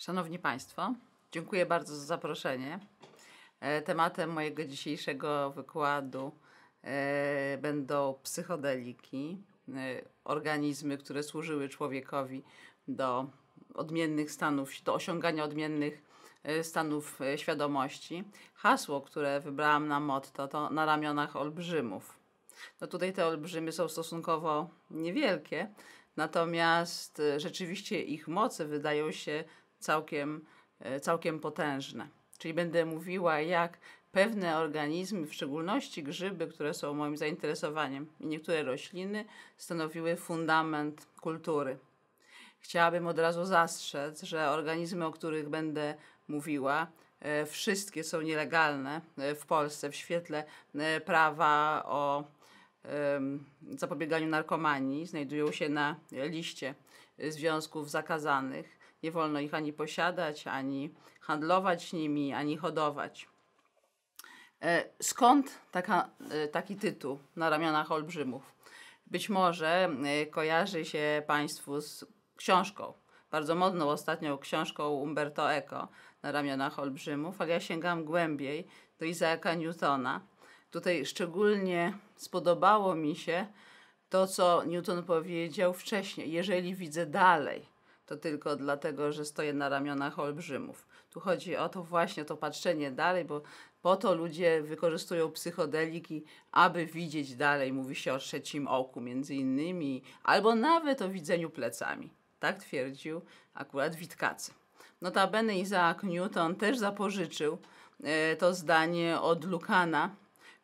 Szanowni Państwo, dziękuję bardzo za zaproszenie. E, tematem mojego dzisiejszego wykładu e, będą psychodeliki, e, organizmy, które służyły człowiekowi do odmiennych stanów, do osiągania odmiennych stanów świadomości. Hasło, które wybrałam na motto, to na ramionach olbrzymów. No tutaj te olbrzymy są stosunkowo niewielkie, natomiast rzeczywiście ich moce wydają się całkiem, e, całkiem potężne. Czyli będę mówiła, jak pewne organizmy, w szczególności grzyby, które są moim zainteresowaniem, i niektóre rośliny, stanowiły fundament kultury. Chciałabym od razu zastrzec, że organizmy, o których będę mówiła, e, wszystkie są nielegalne e, w Polsce w świetle prawa o zapobieganiu narkomanii. Znajdują się na liście związków zakazanych. Nie wolno ich ani posiadać, ani handlować nimi, ani hodować. E, skąd taka, e, taki tytuł na ramionach olbrzymów? Być może e, kojarzy się Państwu z książką, bardzo modną ostatnią książką Umberto Eco na ramionach olbrzymów, ale ja sięgam głębiej do Izaaka Newtona. Tutaj szczególnie spodobało mi się to, co Newton powiedział wcześniej. Jeżeli widzę dalej, to tylko dlatego, że stoję na ramionach olbrzymów. Tu chodzi o to właśnie, to patrzenie dalej, bo po to ludzie wykorzystują psychodeliki, aby widzieć dalej. Mówi się o trzecim oku między innymi, albo nawet o widzeniu plecami. Tak twierdził akurat Witkacy. Notabene Isaac Newton też zapożyczył e, to zdanie od Lukana,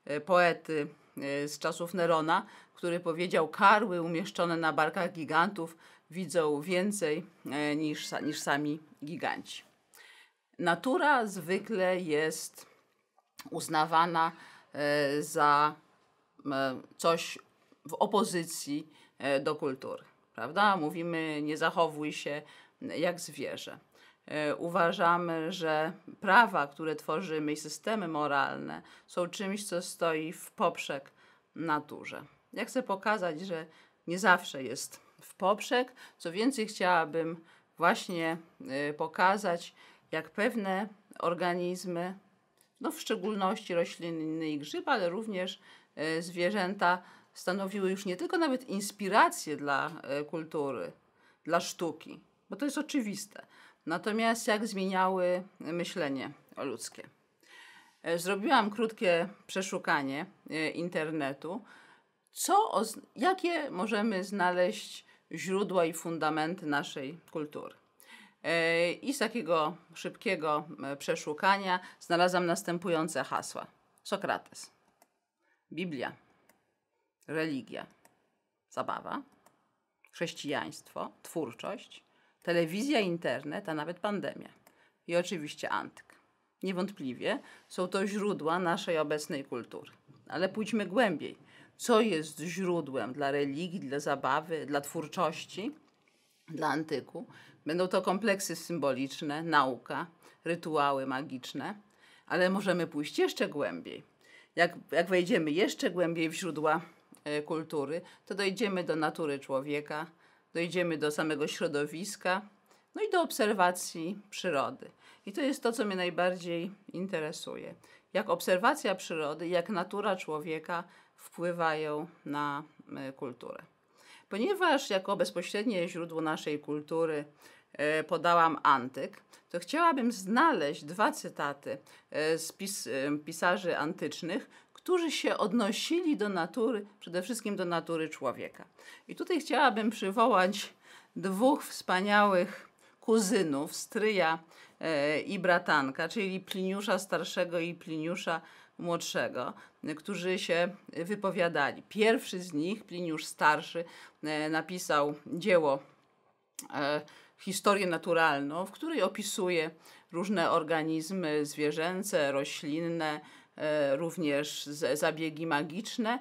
e, poety e, z czasów Nerona, który powiedział: Karły umieszczone na barkach gigantów widzą więcej e, niż, niż sami giganci. Natura zwykle jest uznawana e, za e, coś w opozycji do kultury, prawda? Mówimy, nie zachowuj się jak zwierzę. Uważamy, że prawa, które tworzymy i systemy moralne są czymś, co stoi w poprzek naturze. Ja chcę pokazać, że nie zawsze jest w poprzek. Co więcej, chciałabym właśnie y, pokazać, jak pewne organizmy, no w szczególności rośliny i grzyby, ale również y, zwierzęta stanowiły już nie tylko nawet inspirację dla y, kultury, dla sztuki, bo to jest oczywiste. Natomiast jak zmieniały myślenie ludzkie. E, zrobiłam krótkie przeszukanie internetu, co, jakie możemy znaleźć źródła i fundamenty naszej kultury. E, I z takiego szybkiego e, przeszukania znalazłam następujące hasła: Sokrates, Biblia, religia, zabawa, chrześcijaństwo, twórczość, telewizja, internet, a nawet pandemia. I oczywiście antyk. Niewątpliwie są to źródła naszej obecnej kultury. Ale pójdźmy głębiej co jest źródłem dla religii, dla zabawy, dla twórczości, dla antyku. Będą to kompleksy symboliczne, nauka, rytuały magiczne, ale możemy pójść jeszcze głębiej. Jak, jak wejdziemy jeszcze głębiej w źródła e, kultury, to dojdziemy do natury człowieka, dojdziemy do samego środowiska, no i do obserwacji przyrody. I to jest to, co mnie najbardziej interesuje. Jak obserwacja przyrody, jak natura człowieka wpływają na e, kulturę. Ponieważ jako bezpośrednie źródło naszej kultury e, podałam antyk, to chciałabym znaleźć dwa cytaty e, z pis pisarzy antycznych, którzy się odnosili do natury, przede wszystkim do natury człowieka. I tutaj chciałabym przywołać dwóch wspaniałych kuzynów, stryja i bratanka, czyli Pliniusza starszego i Pliniusza młodszego którzy się wypowiadali. Pierwszy z nich, Pliniusz Starszy, e, napisał dzieło e, Historię naturalną, w której opisuje różne organizmy zwierzęce, roślinne, e, również zabiegi magiczne,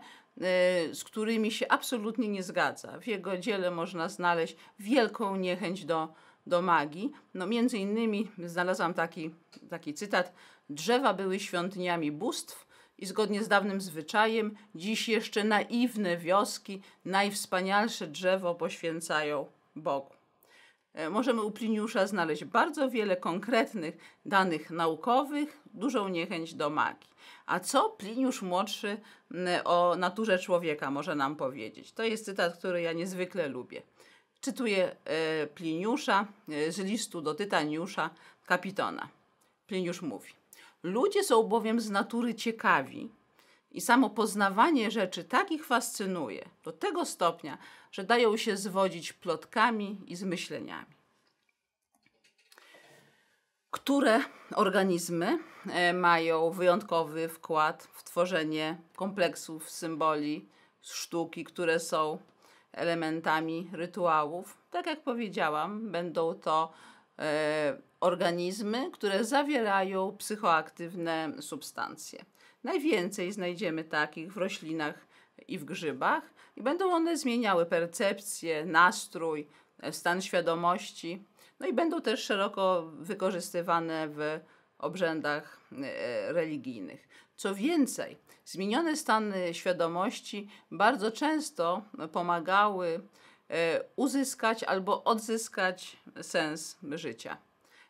z którymi się absolutnie nie zgadza. W jego dziele można znaleźć wielką niechęć do, do magii. No, między innymi znalazłam taki, taki cytat: Drzewa były świątyniami bóstw, i zgodnie z dawnym zwyczajem, dziś jeszcze naiwne wioski najwspanialsze drzewo poświęcają Bogu. E, możemy u Pliniusza znaleźć bardzo wiele konkretnych danych naukowych, dużą niechęć do magii. A co Pliniusz młodszy o naturze człowieka może nam powiedzieć? To jest cytat, który ja niezwykle lubię. Czytuję e, Pliniusza e, z listu do Tytaniusza, kapitona. Pliniusz mówi: Ludzie są bowiem z natury ciekawi i samo poznawanie rzeczy tak ich fascynuje do tego stopnia, że dają się zwodzić plotkami i zmyśleniami. Które organizmy e, mają wyjątkowy wkład w tworzenie kompleksów symboli sztuki, które są elementami rytuałów? Tak jak powiedziałam, będą to E, organizmy, które zawierają psychoaktywne substancje. Najwięcej znajdziemy takich w roślinach i w grzybach, i będą one zmieniały percepcję, nastrój, e, stan świadomości. No i będą też szeroko wykorzystywane w obrzędach e, religijnych. Co więcej, zmienione stany świadomości bardzo często pomagały E, uzyskać albo odzyskać sens życia.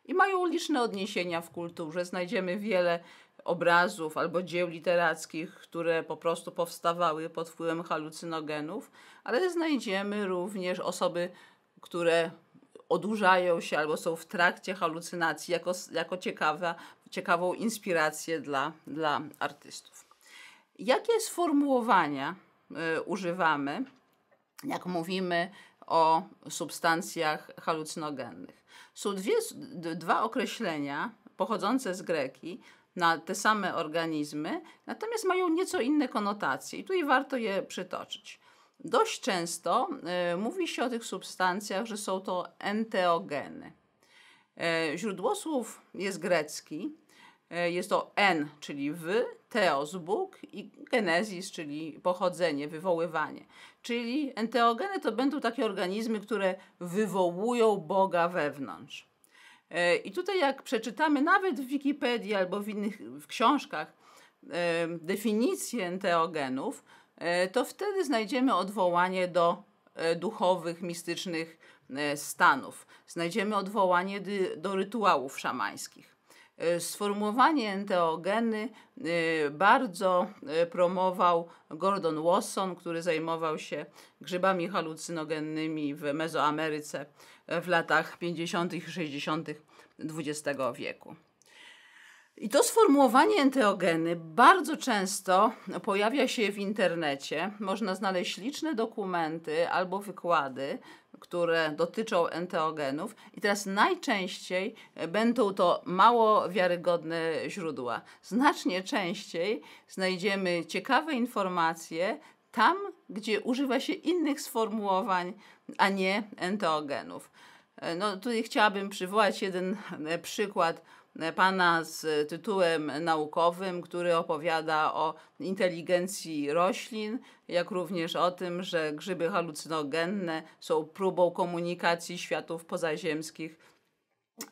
I mają liczne odniesienia w kulturze. Znajdziemy wiele obrazów albo dzieł literackich, które po prostu powstawały pod wpływem halucynogenów, ale znajdziemy również osoby, które odurzają się albo są w trakcie halucynacji jako, jako ciekawa, ciekawą inspirację dla, dla artystów. Jakie sformułowania y, używamy? jak mówimy o substancjach halucynogennych. Są dwie, dwa określenia pochodzące z Greki na te same organizmy, natomiast mają nieco inne konotacje i tutaj warto je przytoczyć. Dość często y, mówi się o tych substancjach, że są to enteogeny. Y, e, źródło słów jest grecki. Y, jest to en, czyli w, teos Bóg i genezis, czyli pochodzenie, wywoływanie. Czyli enteogeny to będą takie organizmy, które wywołują Boga wewnątrz. E, I tutaj jak przeczytamy nawet w Wikipedii albo w innych w książkach e, definicję enteogenów, e, to wtedy znajdziemy odwołanie do duchowych, mistycznych stanów. Znajdziemy odwołanie do rytuałów szamańskich E, sformułowanie enteogeny e, bardzo e, promował Gordon Wasson, który zajmował się grzybami halucynogennymi w Mezoameryce w latach 50. i 60. XX wieku. I to sformułowanie enteogeny bardzo często pojawia się w internecie. Można znaleźć liczne dokumenty albo wykłady które dotyczą enteogenów i teraz najczęściej będą to mało wiarygodne źródła. Znacznie częściej znajdziemy ciekawe informacje tam, gdzie używa się innych sformułowań, a nie enteogenów. E, no, tutaj chciałabym przywołać jeden e, przykład pana z tytułem naukowym, który opowiada o inteligencji roślin, jak również o tym, że grzyby halucynogenne są próbą komunikacji światów pozaziemskich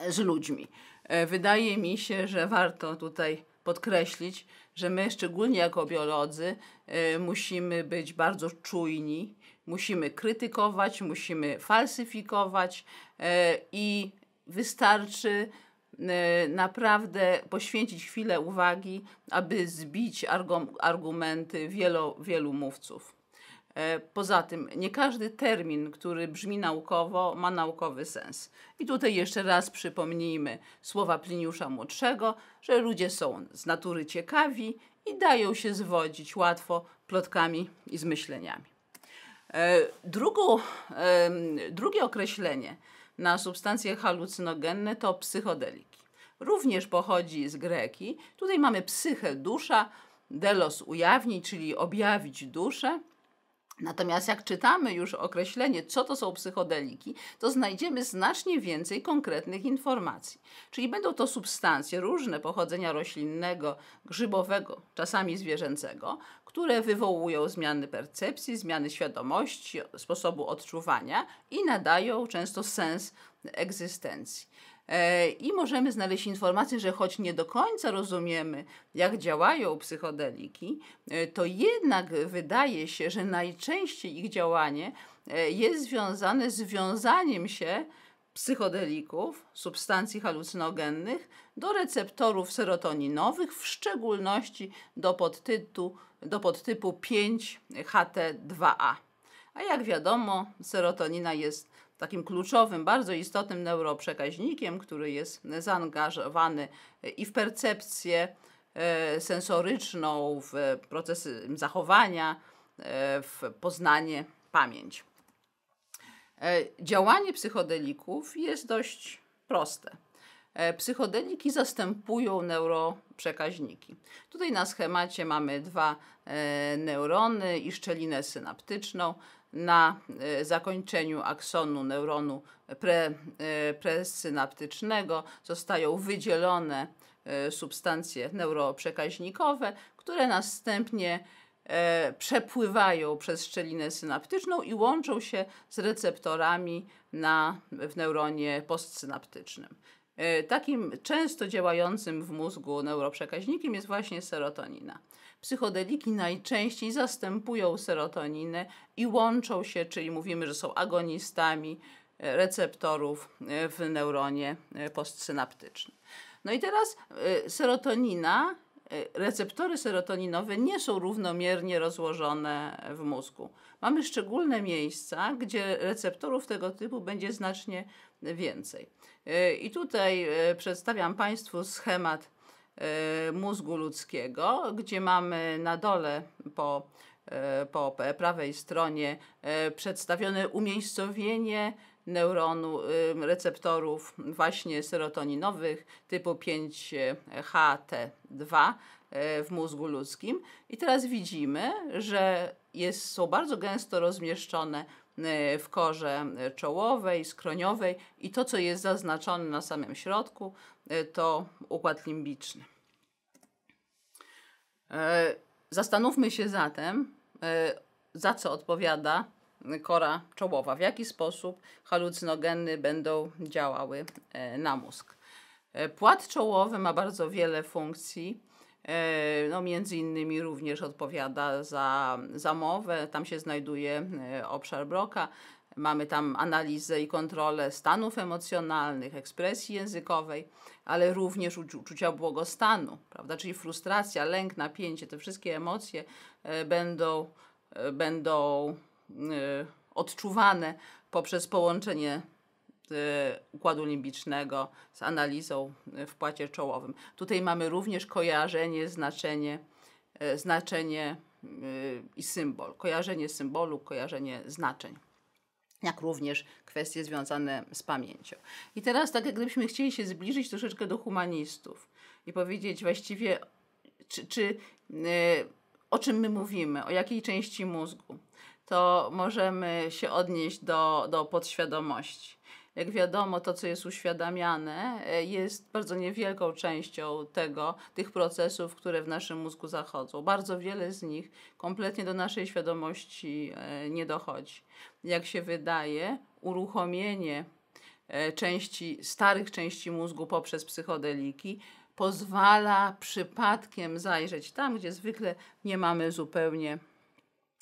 z ludźmi. E, wydaje mi się, że warto tutaj podkreślić, że my, szczególnie jako biolodzy, e, musimy być bardzo czujni, musimy krytykować, musimy falsyfikować e, i wystarczy E, naprawdę poświęcić chwilę uwagi, aby zbić argumenty wielu, wielu mówców. E, poza tym, nie każdy termin, który brzmi naukowo, ma naukowy sens. I tutaj jeszcze raz przypomnijmy słowa Pliniusza Młodszego, że ludzie są z natury ciekawi i dają się zwodzić łatwo plotkami i zmyśleniami. E, Drugo, drugie określenie na substancje halucynogenne to psychodeliki. Również pochodzi z greki. Tutaj mamy psychę, dusza, delos ujawnić, czyli objawić duszę Natomiast jak czytamy już określenie, co to są psychodeliki, to znajdziemy znacznie więcej konkretnych informacji. Czyli będą to substancje różne pochodzenia roślinnego, grzybowego, czasami zwierzęcego, które wywołują zmiany percepcji, zmiany świadomości, sposobu odczuwania i nadają często sens egzystencji. E, i możemy znaleźć informację, że choć nie do końca rozumiemy, jak działają psychodeliki, e, to jednak wydaje się, że najczęściej ich działanie e, jest związane z wiązaniem się psychodelików, substancji halucynogennych do receptorów serotoninowych, w szczególności do, podtytu, do podtypu 5HT2A. A jak wiadomo, serotonina jest takim kluczowym, bardzo istotnym neuroprzekaźnikiem, który jest zaangażowany i w percepcję e, sensoryczną, w procesy zachowania, e, w poznanie, pamięć. E, działanie psychodelików jest dość proste. Psychodeliki zastępują neuroprzekaźniki. Tutaj na schemacie mamy dwa neurony i szczelinę synaptyczną na e, zakończeniu aksonu neuronu pre, e, presynaptycznego zostają wydzielone e, substancje neuroprzekaźnikowe, które następnie przepływają przez szczelinę synaptyczną i łączą się z receptorami na, w neuronie postsynaptycznym. Takim często działającym w mózgu neuroprzekaźnikiem jest właśnie serotonina. Psychodeliki najczęściej zastępują serotoninę i łączą się, czyli mówimy, że są agonistami e, receptorów e, w neuronie e, postsynaptycznym. No i teraz serotonina, receptory serotoninowe nie są równomiernie rozłożone w mózgu. Mamy szczególne miejsca, gdzie receptorów tego typu będzie znacznie więcej. I tutaj przedstawiam Państwu schemat Y, mózgu ludzkiego, gdzie mamy na dole po, y, po prawej stronie y, przedstawione umiejscowienie neuronu, receptorów właśnie serotoninowych typu 5HT2 w mózgu ludzkim. I teraz widzimy, że jest, są bardzo gęsto rozmieszczone w korze czołowej, skroniowej i to, co jest zaznaczone na samym środku, to układ limbiczny. E, zastanówmy się zatem, e, za co odpowiada kora czołowa, w jaki sposób halucynogeny będą działały e, na mózg. Płat czołowy ma bardzo wiele funkcji. No, między innymi również odpowiada za zamowę, tam się znajduje obszar broka, Mamy tam analizę i kontrolę stanów emocjonalnych, ekspresji językowej, ale również uczucia błogostanu, prawda? czyli frustracja, lęk, napięcie, te wszystkie emocje e, będą, e, będą e, odczuwane poprzez połączenie układu limbicznego z analizą w płacie czołowym. Tutaj mamy również kojarzenie, znaczenie, znaczenie i symbol. Kojarzenie symbolu, kojarzenie znaczeń jak również kwestie związane z pamięcią. I teraz, tak jak gdybyśmy chcieli się zbliżyć troszeczkę do humanistów i powiedzieć właściwie, czy, czy y, o czym my mówimy, o jakiej części mózgu, to możemy się odnieść do, do podświadomości jak wiadomo, to, co jest uświadamiane, e, jest bardzo niewielką częścią tego, tych procesów, które w naszym mózgu zachodzą. Bardzo wiele z nich kompletnie do naszej świadomości e, nie dochodzi. Jak się wydaje, uruchomienie e, części, starych części mózgu poprzez psychodeliki pozwala przypadkiem zajrzeć tam, gdzie zwykle nie mamy zupełnie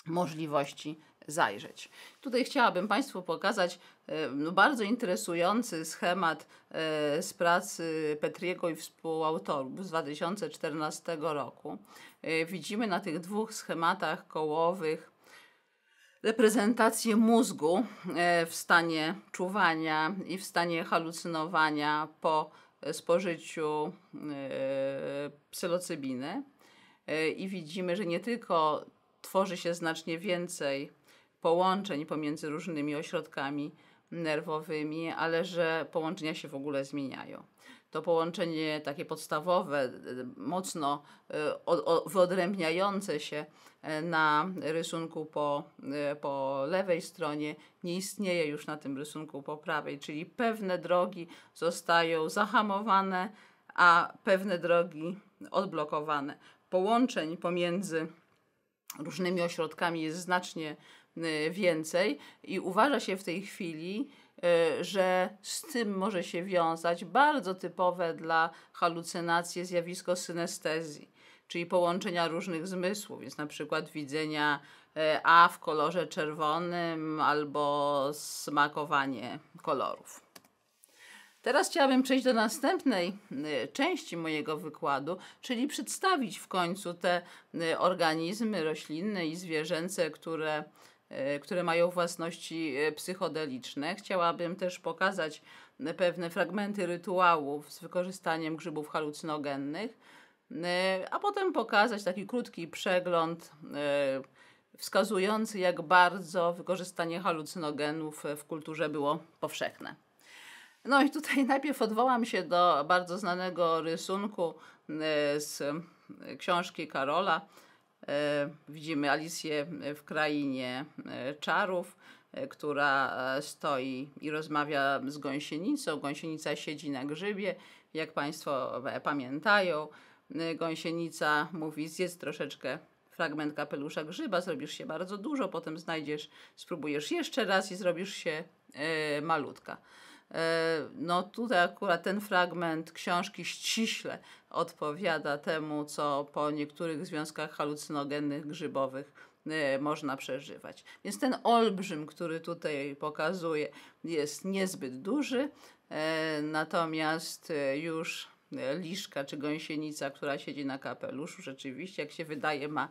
możliwości zajrzeć. Tutaj chciałabym Państwu pokazać e, no, bardzo interesujący schemat e, z pracy Petriego i współautorów z 2014 roku. E, widzimy na tych dwóch schematach kołowych reprezentację mózgu w stanie czuwania i w stanie halucynowania po spożyciu psylocybiny. I widzimy, że nie tylko tworzy się znacznie więcej połączeń pomiędzy różnymi ośrodkami nerwowymi, ale że połączenia się w ogóle zmieniają. To połączenie takie podstawowe, e, mocno e, wyodrębniające się e, na rysunku po, po lewej stronie, nie istnieje już na tym rysunku po prawej, czyli pewne drogi zostają zahamowane, a pewne drogi odblokowane. Połączeń pomiędzy różnymi ośrodkami jest znacznie Y, więcej i uważa się w tej chwili, y, że z tym może się wiązać bardzo typowe dla halucynacji zjawisko synestezji, czyli połączenia różnych zmysłów, więc na przykład widzenia y, A w kolorze czerwonym albo smakowanie kolorów. Teraz chciałabym przejść do następnej części mojego wykładu, czyli przedstawić w końcu te organizmy roślinne i zwierzęce, które E, które mają własności e, psychodeliczne. Chciałabym też pokazać e, pewne fragmenty rytuałów z wykorzystaniem grzybów halucynogennych, a potem pokazać taki krótki przegląd wskazujący, jak bardzo wykorzystanie halucynogenów w kulturze było powszechne. No i tutaj najpierw odwołam się do bardzo znanego rysunku z książki Karola, E, widzimy Alicję e, w krainie e, czarów, która stoi i rozmawia z gąsienicą. Gąsienica siedzi na grzybie, jak Państwo pamiętają. Gąsienica mówi: Zjedz troszeczkę fragment kapelusza grzyba, zrobisz się bardzo dużo, potem znajdziesz, spróbujesz jeszcze raz i zrobisz się malutka. E, no tutaj akurat ten fragment książki ściśle odpowiada temu, co po niektórych związkach halucynogennych grzybowych e, można przeżywać. Więc ten olbrzym, który tutaj pokazuje, jest niezbyt duży, e, natomiast już liszka czy gąsienica, która siedzi na kapeluszu, rzeczywiście, jak się wydaje, ma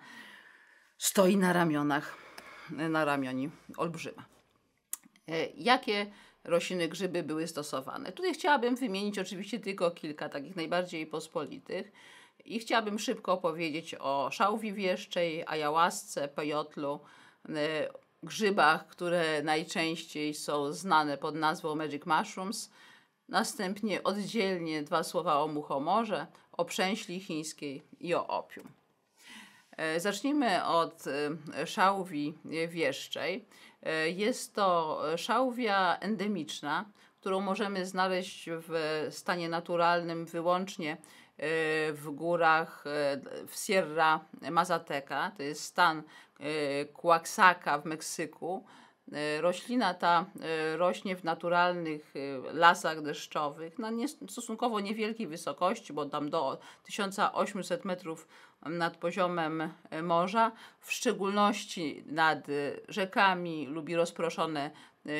stoi na ramionach, na ramioni olbrzyma. Jakie rośliny, grzyby były stosowane. Tutaj chciałabym wymienić oczywiście tylko kilka takich najbardziej pospolitych i chciałabym szybko powiedzieć o szałwi wieszczej, ajałasce, pejotlu, e, grzybach, które najczęściej są znane pod nazwą magic mushrooms. Następnie oddzielnie dwa słowa o muchomorze, o przęśli chińskiej i o opium. E, Zacznijmy od e, szałwi wieszczej. E, jest to szałwia endemiczna, którą możemy znaleźć w stanie naturalnym wyłącznie e, w górach e, w Sierra Mazateca, to jest stan Oaxaca w Meksyku. E, roślina ta e, rośnie w naturalnych e, lasach deszczowych na nie, stosunkowo niewielkiej wysokości, bo tam do 1800 metrów nad poziomem morza, w szczególności nad rzekami lubi rozproszone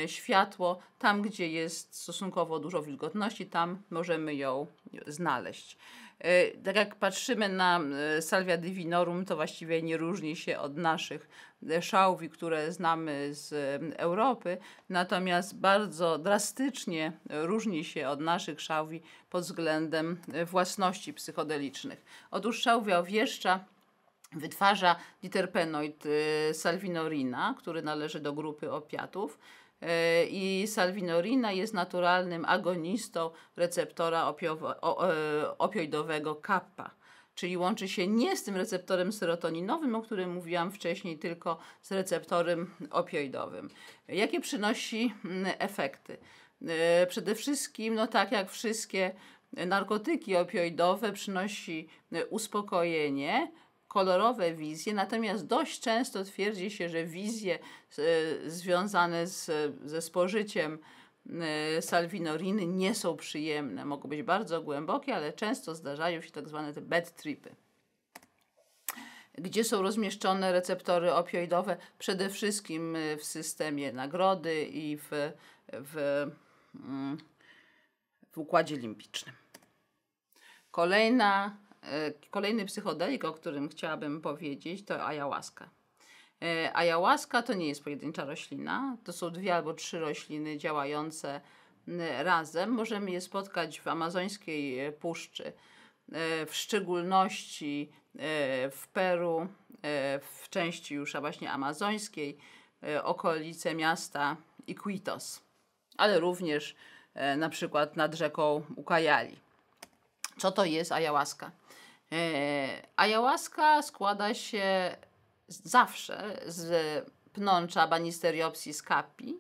światło. Tam, gdzie jest stosunkowo dużo wilgotności, tam możemy ją znaleźć. E, tak jak patrzymy na e, Salvia Divinorum, to właściwie nie różni się od naszych e, szałwi, które znamy z Europy, natomiast bardzo drastycznie różni się od naszych szałwi pod względem własności psychodelicznych. Otóż szałwia owieszcza wytwarza diterpenoid salvinorina, który należy do grupy opiatów, E, i salvinorina jest naturalnym agonistą receptora e, opioidowego kappa czyli łączy się nie z tym receptorem serotoninowym, o którym mówiłam wcześniej, tylko z receptorem opioidowym. Jakie przynosi mm, efekty? E, przede wszystkim, no tak jak wszystkie narkotyki opioidowe, przynosi uspokojenie, kolorowe wizje, natomiast dość często twierdzi się, że wizje e, związane z, ze spożyciem e, salwinoriny nie są przyjemne. Mogą być bardzo głębokie, ale często zdarzają się tak zwane te bad tripy gdzie są rozmieszczone receptory opioidowe, przede wszystkim e, w systemie nagrody i w, w, mm, w układzie limbicznym. Kolejna E, kolejny psychodelik, o którym chciałabym powiedzieć, to ayahuasca. E, ayahuasca to nie jest pojedyncza roślina, to są dwie albo trzy rośliny działające razem. Możemy je spotkać w amazońskiej e, puszczy, w szczególności w Peru, w części już właśnie amazońskiej, okolice miasta Iquitos, ale również na przykład nad rzeką Ukajali. Co to jest ayahuasca? E, ayahuasca składa się zawsze z pnącza Banisteriopsis capi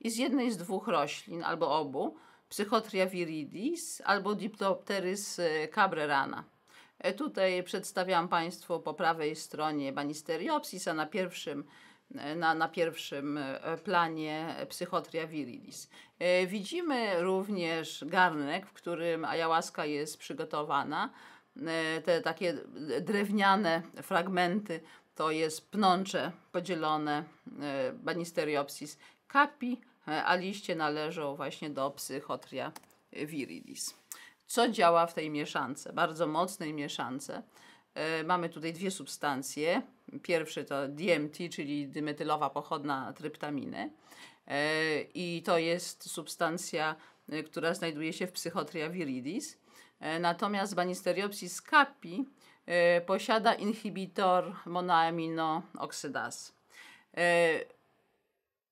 i z jednej z dwóch roślin, albo obu, Psychotria viridis albo Diptopterys e, cabrerana. E, tutaj przedstawiam Państwu po prawej stronie Banisteriopsis, a na pierwszym, na, na pierwszym planie Psychotria viridis. Widzimy również garnek, w którym ayahuasca jest przygotowana, E, te takie drewniane fragmenty to jest pnącze podzielone e, Banisteriopsis capi, e, a liście należą właśnie do Psychotria viridis. Co działa w tej mieszance, bardzo mocnej mieszance? Mamy tutaj dwie substancje. Pierwszy to DMT, czyli dymetylowa pochodna tryptaminy. I to jest substancja, która znajduje się w Psychotria viridis E, natomiast Banisteriopsis capi e, posiada inhibitor monoaminooksydaz. E,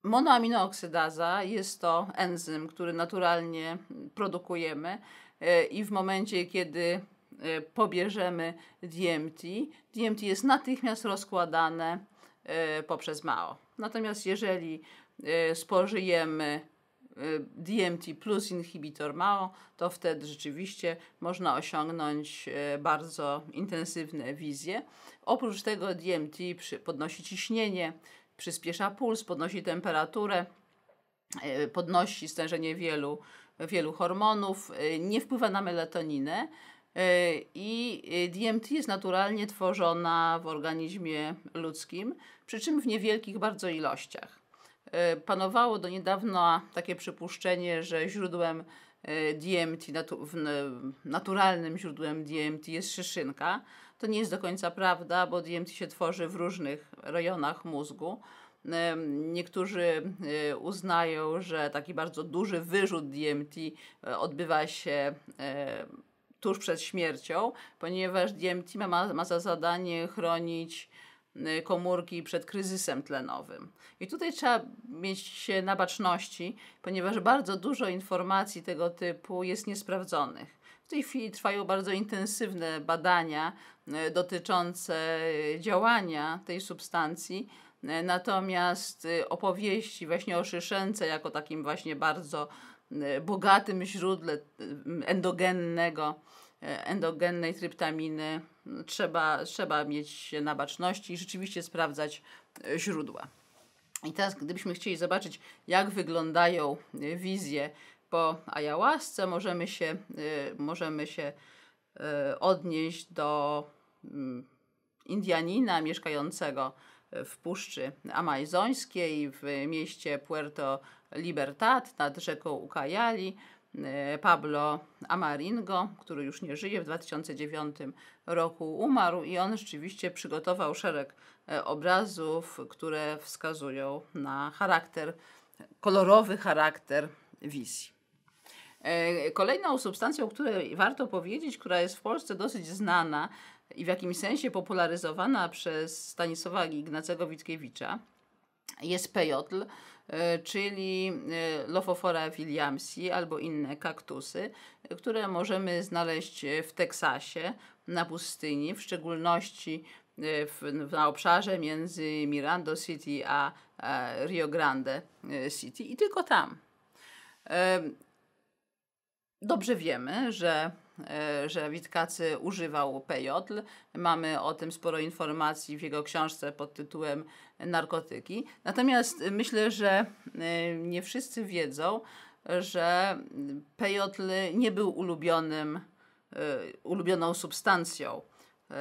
Monoaminooksydaza jest to enzym, który naturalnie produkujemy i w momencie, kiedy pobierzemy DMT, DMT jest natychmiast rozkładane poprzez MAO. Natomiast jeżeli spożyjemy DMT plus inhibitor MAO, to wtedy rzeczywiście można osiągnąć e, bardzo intensywne wizje. Oprócz tego DMT podnosi ciśnienie, przyspiesza puls, podnosi temperaturę, e, podnosi stężenie wielu, wielu hormonów, e, nie wpływa na melatoninę. I DMT jest naturalnie tworzona w organizmie ludzkim, przy czym w niewielkich bardzo ilościach. E, panowało do niedawna takie przypuszczenie, że źródłem e, DMT, natu naturalnym źródłem DMT jest szyszynka. To nie jest do końca prawda, bo DMT się tworzy w różnych rejonach mózgu. E, niektórzy uznają, że taki bardzo duży wyrzut DMT odbywa się tuż przed śmiercią, ponieważ DMT ma, ma za zadanie chronić Y, komórki przed kryzysem tlenowym. I tutaj trzeba mieć się na baczności, ponieważ bardzo dużo informacji tego typu jest niesprawdzonych. W tej chwili trwają bardzo intensywne badania y, dotyczące y, działania tej substancji, natomiast opowieści właśnie o szyszence jako takim właśnie bardzo bogatym źródle endogennego, endogennej tryptaminy trzeba, trzeba mieć na baczności i rzeczywiście sprawdzać e, źródła. I teraz, gdybyśmy chcieli zobaczyć, jak wyglądają e, wizje po Ajałasce, możemy się, e, możemy się odnieść do mm, Indianina mieszkającego w Puszczy Amazońskiej w mieście Puerto Libertad nad rzeką Ucayali E, Pablo Amaringo, który już nie żyje, w 2009 roku umarł i on rzeczywiście przygotował szereg e, obrazów, które wskazują na charakter, kolorowy charakter wizji. E, kolejną substancją, o której warto powiedzieć, która jest w Polsce dosyć znana i w jakimś sensie popularyzowana przez Stanisława Ignacego Witkiewicza, jest pejotl, E, czyli e, Lophophora williamsi albo inne kaktusy, które możemy znaleźć e, w Teksasie, na pustyni, w szczególności w, na obszarze między Mirando City a, a Rio Grande City i tylko tam. Dobrze wiemy, że że Witkacy używał pejotl. Mamy o tym sporo informacji w jego książce pod tytułem narkotyki. Natomiast myślę, że y, nie wszyscy wiedzą, że pejotl nie był ulubionym, y, ulubioną substancją y,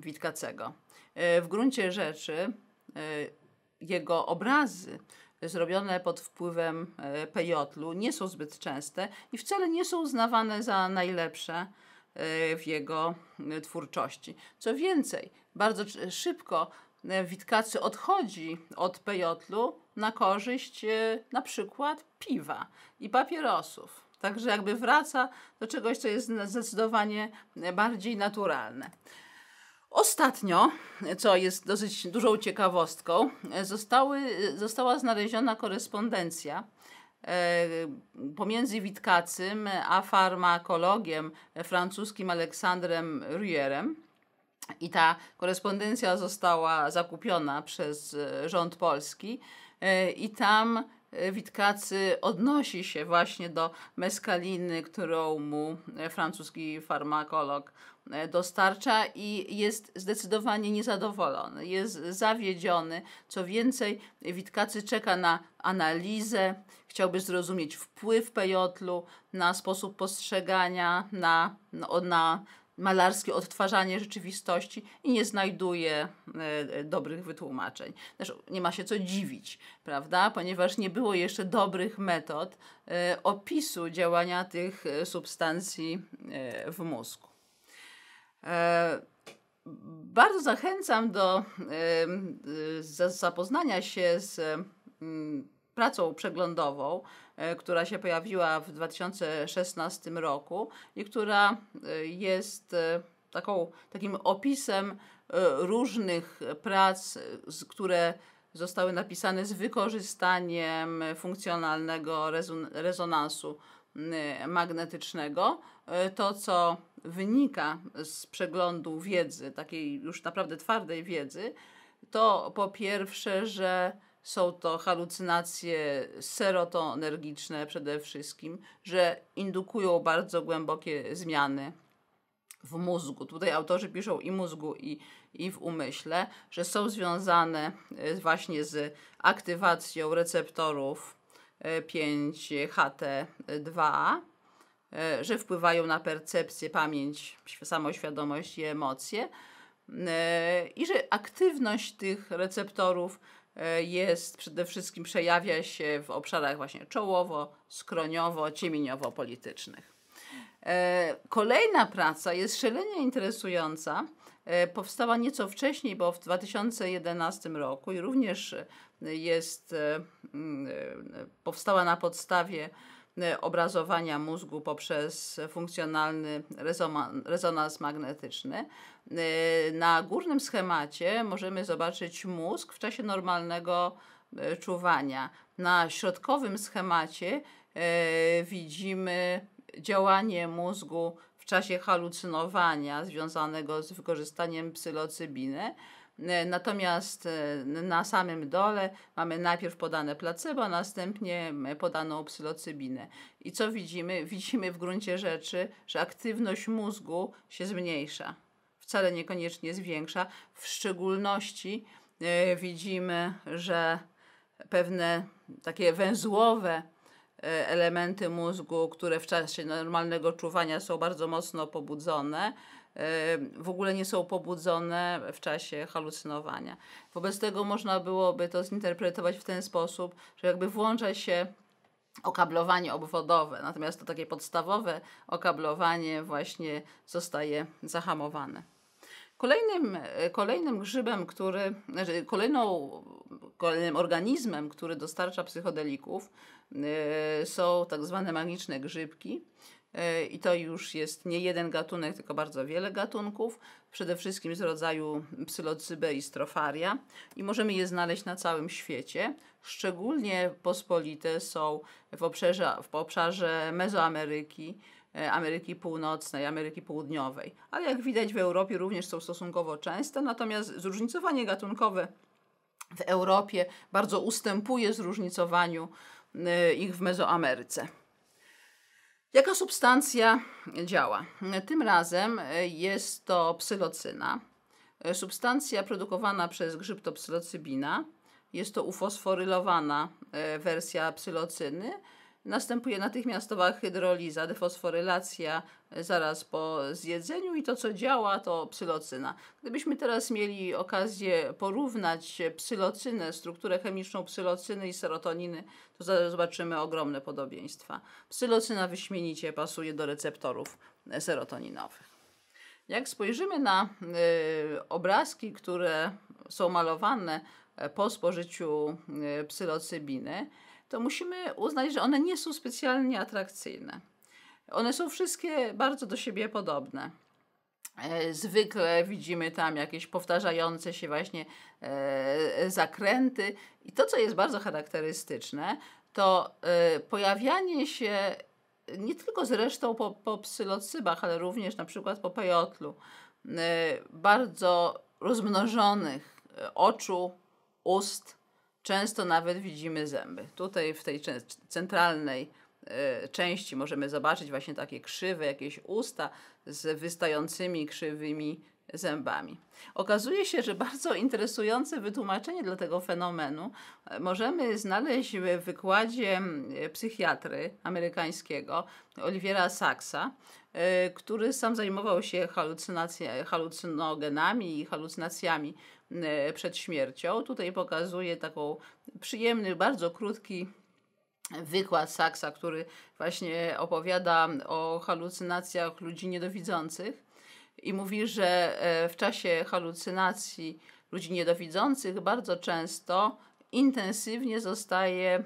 Witkacego. W gruncie rzeczy jego obrazy zrobione pod wpływem pejotlu nie są zbyt częste i wcale nie są uznawane za najlepsze w jego twórczości. Co więcej, bardzo szybko E, Witkacy odchodzi od pejotlu na korzyść e, na przykład piwa i papierosów. Także jakby wraca do czegoś, co jest zdecydowanie e, bardziej naturalne. Ostatnio, co jest dosyć dużą ciekawostką, zostały, została znaleziona korespondencja pomiędzy Witkacym a farmakologiem francuskim Aleksandrem Rierem i ta korespondencja została zakupiona przez e, rząd polski e, i tam e, Witkacy odnosi się właśnie do meskaliny, którą mu francuski farmakolog dostarcza i jest zdecydowanie niezadowolony, jest zawiedziony. Co więcej, Witkacy czeka na analizę, chciałby zrozumieć wpływ pejotlu na sposób postrzegania, na, no, na malarskie odtwarzanie rzeczywistości i nie znajduje e, e dobrych wytłumaczeń. Znaczy, nie ma się co dziwić, prawda? Ponieważ nie było jeszcze dobrych metod e, opisu działania tych e, substancji e, w mózgu. E, bardzo zachęcam do zapoznania się z pracą przeglądową E, która się pojawiła w 2016 roku i która e, jest e, taką, takim opisem różnych prac, które zostały napisane z wykorzystaniem funkcjonalnego rezonansu magnetycznego. To, co wynika z przeglądu wiedzy, takiej już naprawdę twardej wiedzy, to po pierwsze, że są to halucynacje serotonergiczne przede wszystkim, że indukują bardzo głębokie zmiany w mózgu. Tutaj autorzy piszą i mózgu, i, i w umyśle, że są związane e, właśnie z aktywacją receptorów 5HT2A, e, e, że wpływają na percepcję, pamięć, samoświadomość i emocje i że aktywność tych receptorów E, jest przede wszystkim, przejawia się w obszarach właśnie czołowo, skroniowo, ciemieniowo politycznych. E, kolejna praca jest szalenie interesująca. E, powstała nieco wcześniej, bo w 2011 roku i również jest, powstała na podstawie Y, obrazowania mózgu poprzez funkcjonalny rezonans magnetyczny. Y, na górnym schemacie możemy zobaczyć mózg w czasie normalnego y, czuwania. Na środkowym schemacie widzimy działanie mózgu w czasie halucynowania związanego z wykorzystaniem psylocybiny. E, natomiast e, na samym dole mamy najpierw podane placebo, a następnie e, podaną psylocybinę. I co widzimy? Widzimy w gruncie rzeczy, że aktywność mózgu się zmniejsza, wcale niekoniecznie zwiększa. W szczególności widzimy, że pewne takie węzłowe elementy mózgu, które w czasie normalnego czuwania są bardzo mocno pobudzone, w ogóle nie są pobudzone w czasie halucynowania. Wobec tego można byłoby to zinterpretować w ten sposób, że jakby włącza się okablowanie obwodowe, natomiast to takie podstawowe okablowanie właśnie zostaje zahamowane. Kolejnym, kolejnym grzybem, który, znaczy kolejną, kolejnym organizmem, który dostarcza psychodelików, yy, są tak zwane magiczne grzybki, E, i to już jest nie jeden gatunek, tylko bardzo wiele gatunków, przede wszystkim z rodzaju psylocybe i strofaria i możemy je znaleźć na całym świecie. Szczególnie pospolite są w obszarze, w obszarze Mezoameryki, e, Ameryki Północnej, Ameryki Południowej, ale jak widać w Europie również są stosunkowo częste, natomiast zróżnicowanie gatunkowe w Europie bardzo ustępuje zróżnicowaniu e, ich w Mezoameryce. Jaka substancja działa? Tym razem e, jest to psylocyna. E, substancja produkowana przez grzyb to psylocybina. Jest to ufosforylowana e, wersja psylocyny Następuje natychmiastowa hydroliza, defosforylacja e, zaraz po zjedzeniu i to co działa to psylocyna. Gdybyśmy teraz mieli okazję porównać psylocynę, strukturę chemiczną psylocyny i serotoniny, to zobaczymy ogromne podobieństwa. Psylocyna wyśmienicie pasuje do receptorów e, serotoninowych. Jak spojrzymy na e, obrazki, które są malowane po spożyciu psylocybiny, to musimy uznać, że one nie są specjalnie atrakcyjne. One są wszystkie bardzo do siebie podobne. E, zwykle widzimy tam jakieś powtarzające się właśnie e, zakręty. I to, co jest bardzo charakterystyczne, to e, pojawianie się nie tylko zresztą po, po psylocybach, ale również na przykład po pejotlu, bardzo rozmnożonych oczu, ust, Często nawet widzimy zęby. Tutaj w tej centralnej e, części możemy zobaczyć właśnie takie krzywe jakieś usta z wystającymi krzywymi zębami. Okazuje się, że bardzo interesujące wytłumaczenie dla tego fenomenu e, możemy znaleźć w wykładzie psychiatry amerykańskiego Oliwiera Saxa, e, który sam zajmował się halucynogenami i halucynacjami E, przed śmiercią. Tutaj pokazuje taką przyjemny, bardzo krótki wykład Saksa, który właśnie opowiada o halucynacjach ludzi niedowidzących i mówi, że e, w czasie halucynacji ludzi niedowidzących bardzo często intensywnie zostaje e,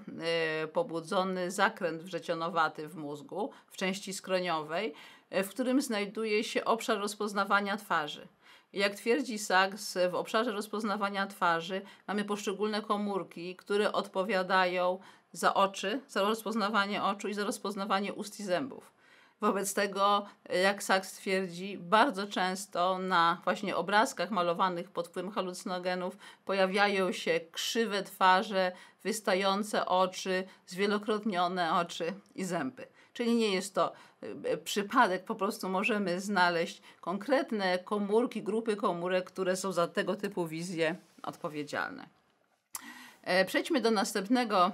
pobudzony zakręt wrzecionowaty w mózgu, w części skroniowej, w którym znajduje się obszar rozpoznawania twarzy. Jak twierdzi Sachs, w obszarze rozpoznawania twarzy mamy poszczególne komórki, które odpowiadają za oczy, za rozpoznawanie oczu i za rozpoznawanie ust i zębów. Wobec tego, jak Sachs twierdzi, bardzo często na właśnie obrazkach malowanych pod wpływem halucynogenów pojawiają się krzywe twarze, wystające oczy, zwielokrotnione oczy i zęby. Czyli nie jest to y, y, przypadek, po prostu możemy znaleźć konkretne komórki, grupy komórek, które są za tego typu wizje odpowiedzialne. E, przejdźmy do następnego,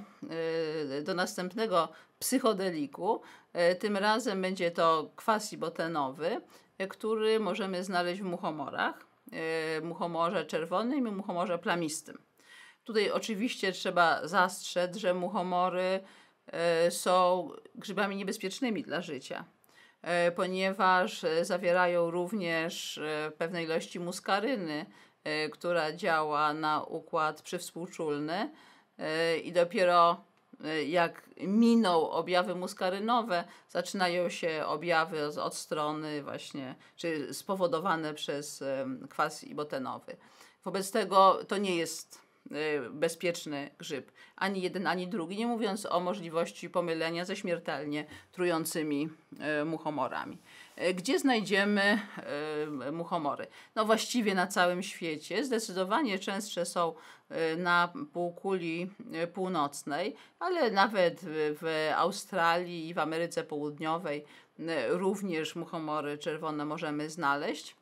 y, do następnego psychodeliku. E, tym razem będzie to kwas ibotenowy, e, który możemy znaleźć w muchomorach, muchomorze czerwonym i muchomorze plamistym. Tutaj oczywiście trzeba zastrzec, że muchomory E, są grzybami niebezpiecznymi dla życia, e, ponieważ e, zawierają również pewne ilości muskaryny, która działa na układ przywspółczulny i dopiero jak miną objawy muskarynowe, zaczynają się objawy od strony właśnie, czy spowodowane przez kwas ibotenowy. Wobec tego to nie jest Y, bezpieczny grzyb. Ani jeden, ani drugi, nie mówiąc o możliwości pomylenia ze śmiertelnie trującymi y, muchomorami. Y, gdzie znajdziemy muchomory? No właściwie na całym świecie. Zdecydowanie częstsze są na półkuli północnej, ale nawet w Australii i w Ameryce Południowej również muchomory czerwone możemy znaleźć.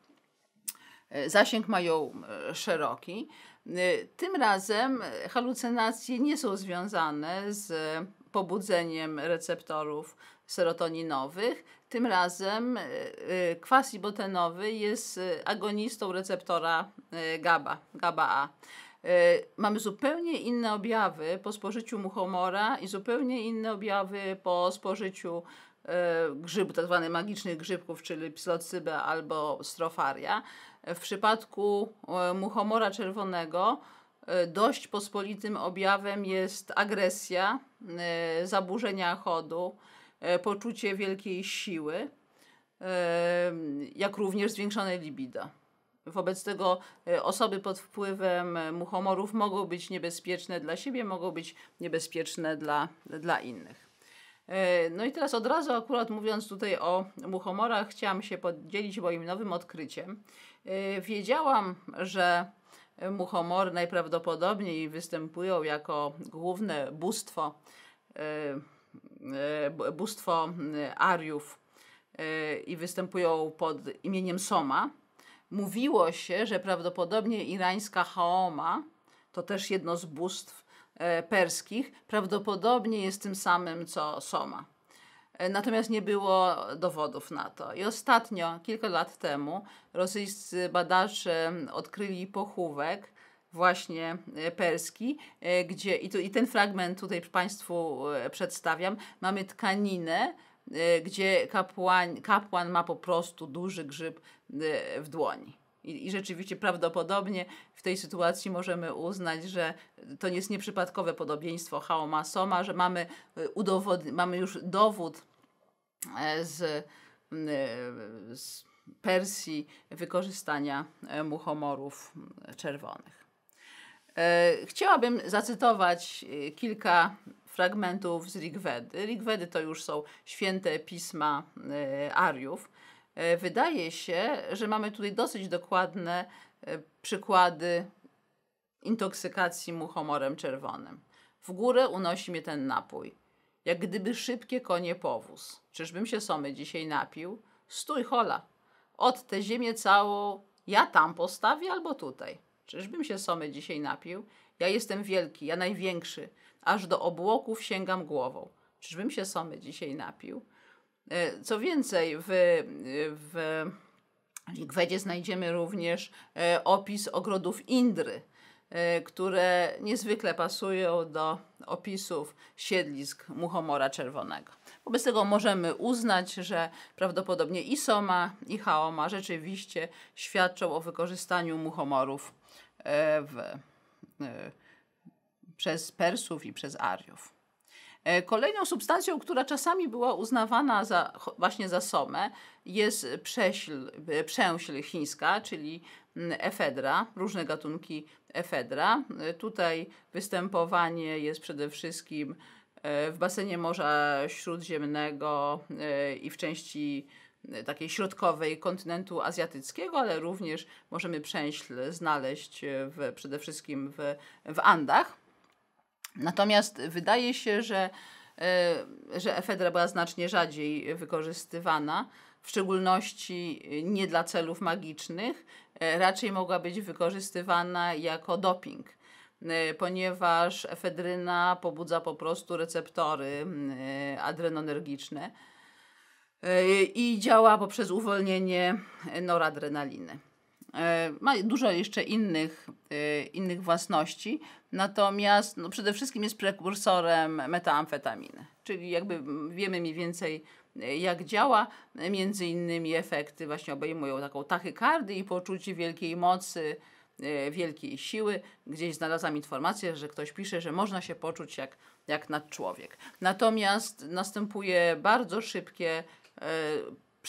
Zasięg mają szeroki. Y, tym razem y, halucynacje nie są związane z y, pobudzeniem receptorów serotoninowych. Tym razem kwas ibotenowy jest agonistą receptora GABA, GABA-A. Mamy zupełnie inne objawy po spożyciu muchomora i zupełnie inne objawy po spożyciu grzybów, tzw. Tak magicznych grzybków, czyli psylocyby albo strofaria. E, w przypadku e, muchomora czerwonego e, dość pospolitym objawem jest agresja, zaburzenia chodu, poczucie wielkiej siły, jak również zwiększone libido. Wobec tego osoby pod wpływem muchomorów mogą być niebezpieczne dla siebie, mogą być niebezpieczne dla, dla innych. E, no i teraz od razu akurat mówiąc tutaj o muchomorach, chciałam się podzielić moim nowym odkryciem. E, wiedziałam, że muchomory najprawdopodobniej występują jako główne bóstwo, e, bóstwo Ariów i występują pod imieniem Soma. Mówiło się, że prawdopodobnie irańska Haoma to też jedno z bóstw E, perskich prawdopodobnie jest tym samym co Soma. E, natomiast nie było dowodów na to. I ostatnio, kilka lat temu, rosyjscy badacze odkryli pochówek właśnie e, perski, gdzie i, tu, i ten fragment tutaj Państwu przedstawiam. Mamy tkaninę, gdzie kapłan, kapłan ma po prostu duży grzyb w dłoni. I, I, rzeczywiście prawdopodobnie w tej sytuacji możemy uznać, że to jest nieprzypadkowe podobieństwo Soma, że mamy, y, udowod- mamy już dowód e, z, e, z Persji wykorzystania e, muchomorów czerwonych. Chciałabym zacytować kilka fragmentów z Rigwedy. Rigwedy to już są święte pisma Ariów E, wydaje się, że mamy tutaj dosyć dokładne e, przykłady intoksykacji muchomorem czerwonym. W górę unosi mnie ten napój. Jak gdyby szybkie konie powóz. Czyżbym się somy dzisiaj napił? Stój, hola! Od tę ziemię całą ja tam postawię albo tutaj. Czyżbym się somy dzisiaj napił? Ja jestem wielki, ja największy. Aż do obłoków sięgam głową. Czyżbym się somy dzisiaj napił? E, co więcej, w, e, w Ligwedzie znajdziemy również e, opis ogrodów Indry, które niezwykle pasują do opisów siedlisk muchomora czerwonego. Wobec tego możemy uznać, że prawdopodobnie i Soma, i Haoma rzeczywiście świadczą o wykorzystaniu muchomorów w, w, przez Persów i przez Ariów. E, kolejną substancją, która czasami była uznawana za, właśnie za somę, jest prześl, e, przęśl chińska, czyli mm, efedra, różne gatunki efedra. E, tutaj występowanie jest przede wszystkim w basenie Morza Śródziemnego i w części takiej środkowej kontynentu azjatyckiego, ale również możemy przęśl znaleźć w, przede wszystkim w, w Andach. Natomiast wydaje się, że, e, że efedra była znacznie rzadziej wykorzystywana, w szczególności nie dla celów magicznych, e, raczej mogła być wykorzystywana jako doping e, ponieważ efedryna pobudza po prostu receptory adrenonergiczne i działa poprzez uwolnienie noradrenaliny. Ma dużo jeszcze innych Y, innych własności, natomiast no, przede wszystkim jest prekursorem metaamfetaminy, czyli jakby wiemy mniej więcej y, jak działa, między innymi efekty właśnie obejmują taką tachykardię i poczucie wielkiej mocy, y, wielkiej siły. Gdzieś znalazłam informację, że ktoś pisze, że można się poczuć jak, jak nad człowiek. Natomiast następuje bardzo szybkie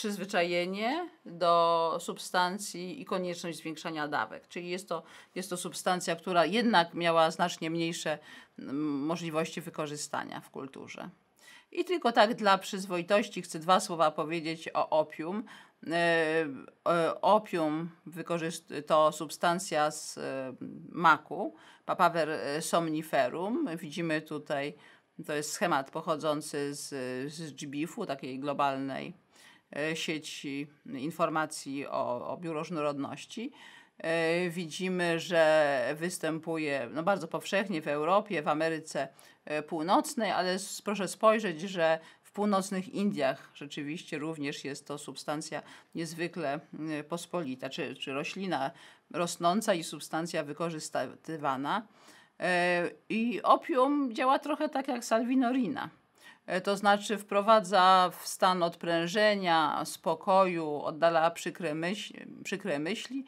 przyzwyczajenie do substancji i konieczność zwiększania dawek. Czyli jest to, jest to substancja, która jednak miała znacznie mniejsze mm, możliwości wykorzystania w kulturze. I tylko tak dla przyzwoitości chcę dwa słowa powiedzieć o opium. E, e, opium to substancja z e, maku, papaver somniferum. Widzimy tutaj, to jest schemat pochodzący z, z GBF-u, takiej globalnej E, sieci informacji o, o bioróżnorodności. E, widzimy, że występuje no bardzo powszechnie w Europie, w Ameryce e, Północnej, ale proszę spojrzeć, że w północnych Indiach rzeczywiście również jest to substancja niezwykle pospolita, czy, czy roślina rosnąca i substancja wykorzystywana. I opium działa trochę tak jak salvinorina E, to znaczy wprowadza w stan odprężenia, spokoju, oddala przykre myśli, przykre myśli.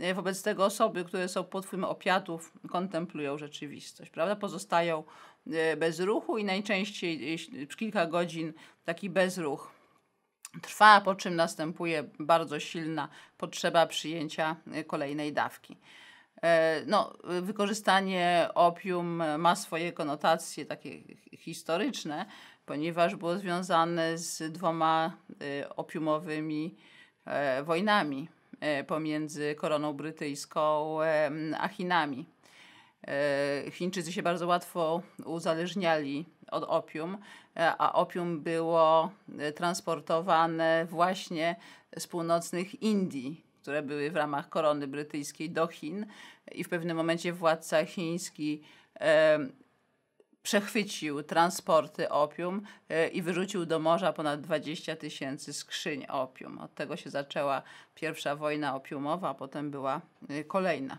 E, wobec tego osoby, które są pod wpływem opiatów, kontemplują rzeczywistość, prawda? Pozostają e, bez ruchu i najczęściej kilka godzin taki bezruch trwa, po czym następuje bardzo silna potrzeba przyjęcia kolejnej dawki. No, wykorzystanie opium ma swoje konotacje takie historyczne, ponieważ było związane z dwoma y, opiumowymi e, wojnami e, pomiędzy koroną brytyjską e, a Chinami. Chińczycy się bardzo łatwo uzależniali od opium, a opium było transportowane właśnie z północnych Indii, które były w ramach korony brytyjskiej do Chin i w pewnym momencie władca chiński przechwycił transporty opium e, i wyrzucił do morza ponad 20 tysięcy skrzyń opium. Od tego się zaczęła pierwsza wojna opiumowa, a potem była e, kolejna.